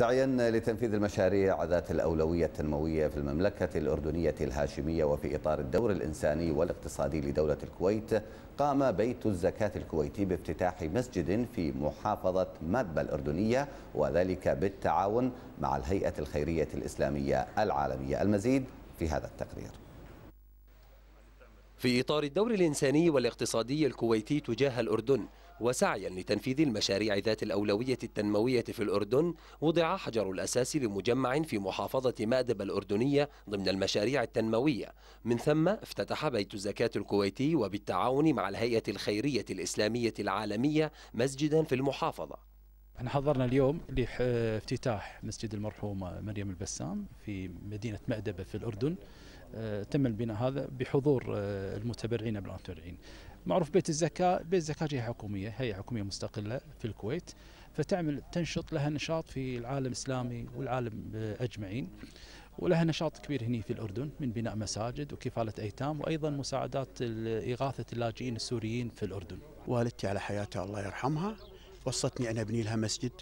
سعيا لتنفيذ المشاريع ذات الأولوية التنموية في المملكة الأردنية الهاشمية وفي إطار الدور الإنساني والاقتصادي لدولة الكويت قام بيت الزكاة الكويتي بافتتاح مسجد في محافظة مدبة الأردنية وذلك بالتعاون مع الهيئة الخيرية الإسلامية العالمية المزيد في هذا التقرير في إطار الدور الإنساني والاقتصادي الكويتي تجاه الأردن وسعيا لتنفيذ المشاريع ذات الأولوية التنموية في الأردن وضع حجر الأساس لمجمع في محافظة مأدب الأردنية ضمن المشاريع التنموية من ثم افتتح بيت الزكاة الكويتي وبالتعاون مع الهيئة الخيرية الإسلامية العالمية مسجدا في المحافظة احنا حضرنا اليوم افتتاح مسجد المرحومه مريم البسام في مدينه مأدبه في الاردن آه، تم البناء هذا بحضور آه، المتبرعين ابناء المتبرعين. معروف بيت الزكاه، بيت الزكاه هي حكوميه، هي حكوميه مستقله في الكويت فتعمل تنشط لها نشاط في العالم الاسلامي والعالم آه، اجمعين. ولها نشاط كبير هنا في الأردن من بناء مساجد وكفالة أيتام وأيضا مساعدات إغاثة اللاجئين السوريين في الأردن والدتي على حياتها الله يرحمها وصتني أن أبني لها مسجد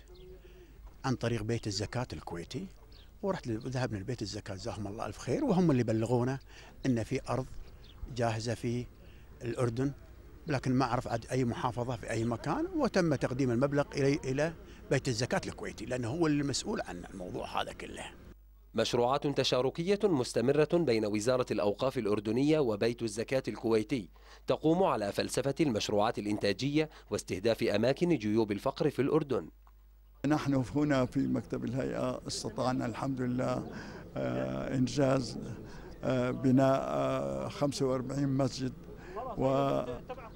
عن طريق بيت الزكاة الكويتي ورحت ذهبنا لبيت الزكاة جزاهم الله ألف خير وهم اللي بلغونا أن في أرض جاهزة في الأردن لكن ما أعرف عاد أي محافظة في أي مكان وتم تقديم المبلغ إلي إلى بيت الزكاة الكويتي لأنه هو المسؤول عن الموضوع هذا كله مشروعات تشاركية مستمرة بين وزارة الأوقاف الأردنية وبيت الزكاة الكويتي تقوم على فلسفة المشروعات الإنتاجية واستهداف أماكن جيوب الفقر في الأردن نحن هنا في مكتب الهيئة استطعنا الحمد لله آه، إنجاز آه، بناء 45 آه، مسجد و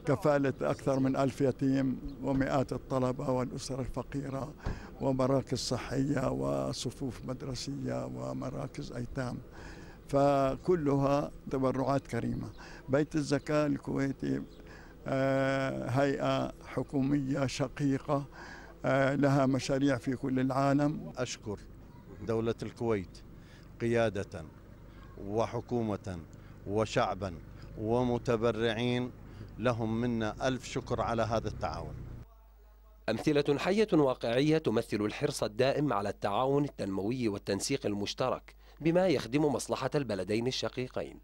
كفالة أكثر من ألف يتيم ومئات الطلبة والأسر الفقيرة ومراكز صحية وصفوف مدرسية ومراكز أيتام فكلها تبرعات كريمة بيت الزكاة الكويتي آه، هيئة حكومية شقيقة آه، لها مشاريع في كل العالم أشكر دولة الكويت قيادة وحكومة وشعبا ومتبرعين لهم منا ألف شكر على هذا التعاون أمثلة حية واقعية تمثل الحرص الدائم على التعاون التنموي والتنسيق المشترك بما يخدم مصلحة البلدين الشقيقين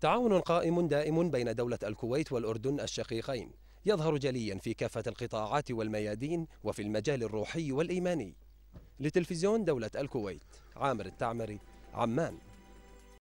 تعاون قائم دائم بين دولة الكويت والأردن الشقيقين يظهر جليا في كافة القطاعات والميادين وفي المجال الروحي والإيماني لتلفزيون دولة الكويت عامر التعمري عمان